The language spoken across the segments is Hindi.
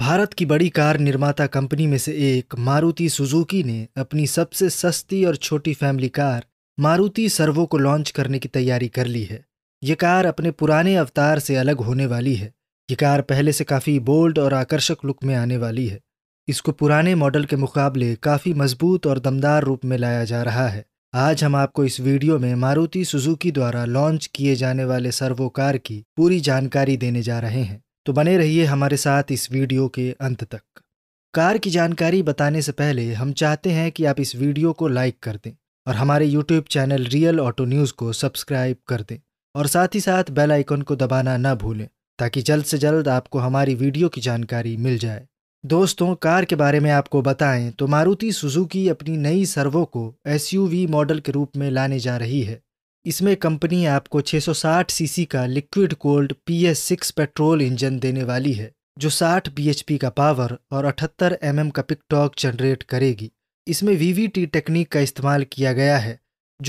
भारत की बड़ी कार निर्माता कंपनी में से एक मारुति सुजुकी ने अपनी सबसे सस्ती और छोटी फैमिली कार मारुति सर्वो को लॉन्च करने की तैयारी कर ली है ये कार अपने पुराने अवतार से अलग होने वाली है ये कार पहले से काफ़ी बोल्ड और आकर्षक लुक में आने वाली है इसको पुराने मॉडल के मुकाबले काफ़ी मजबूत और दमदार रूप में लाया जा रहा है आज हम आपको इस वीडियो में मारुति सुजुकी द्वारा लॉन्च किए जाने वाले सर्वो कार की पूरी जानकारी देने जा रहे हैं तो बने रहिए हमारे साथ इस वीडियो के अंत तक कार की जानकारी बताने से पहले हम चाहते हैं कि आप इस वीडियो को लाइक कर दें और हमारे YouTube channel real auto news को सब्सक्राइब कर दें और साथ ही साथ बेल आइकन को दबाना ना भूलें ताकि जल्द से जल्द आपको हमारी वीडियो की जानकारी मिल जाए दोस्तों कार के बारे में आपको बताएं तो मारुति सुजुकी अपनी नई सर्वो को एसयूवी मॉडल के रूप में लाने जा रही है इसमें कंपनी आपको 660 सीसी का liquid cooled six petrol engine देने वाली है जो 60 बीएचपी का पावर और 78 एम का पिकटॉक जनरेट करेगी इसमें टी टेक्निक का इस्तेमाल किया गया है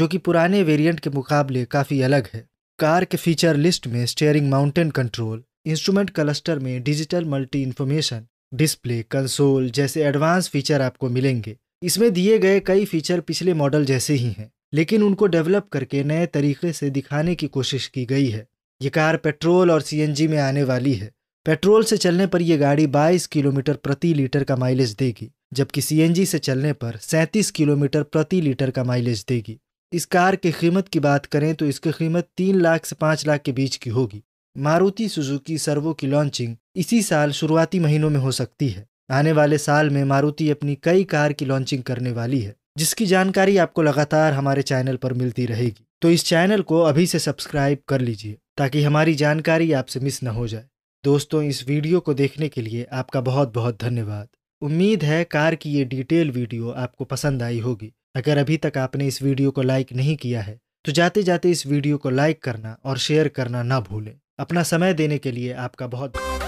जो कि पुराने वेरिएंट के मुकाबले काफ़ी अलग है कार के फीचर लिस्ट में steering mounted control instrument cluster में digital multi information display console जैसे एडवांस फीचर आपको मिलेंगे इसमें दिए गए कई फीचर पिछले मॉडल जैसे ही हैं लेकिन उनको डेवलप करके नए तरीके से दिखाने की कोशिश की गई है ये कार पेट्रोल और सीएनजी में आने वाली है पेट्रोल से चलने पर यह गाड़ी 22 किलोमीटर प्रति लीटर का माइलेज देगी जबकि सीएनजी से चलने पर 37 किलोमीटर प्रति लीटर का माइलेज देगी इस कार की कीमत की बात करें तो इसकी कीमत तीन लाख से पाँच लाख के बीच की होगी मारुति सुजुकी सर्वो की लॉन्चिंग इसी साल शुरुआती महीनों में हो सकती है आने वाले साल में मारुति अपनी कई कार की लॉन्चिंग करने वाली है जिसकी जानकारी आपको लगातार हमारे चैनल पर मिलती रहेगी तो इस चैनल को अभी से सब्सक्राइब कर लीजिए ताकि हमारी जानकारी आपसे मिस न हो जाए दोस्तों इस वीडियो को देखने के लिए आपका बहुत बहुत धन्यवाद उम्मीद है कार की ये डिटेल वीडियो आपको पसंद आई होगी अगर अभी तक आपने इस वीडियो को लाइक नहीं किया है तो जाते जाते इस वीडियो को लाइक करना और शेयर करना ना भूलें अपना समय देने के लिए आपका बहुत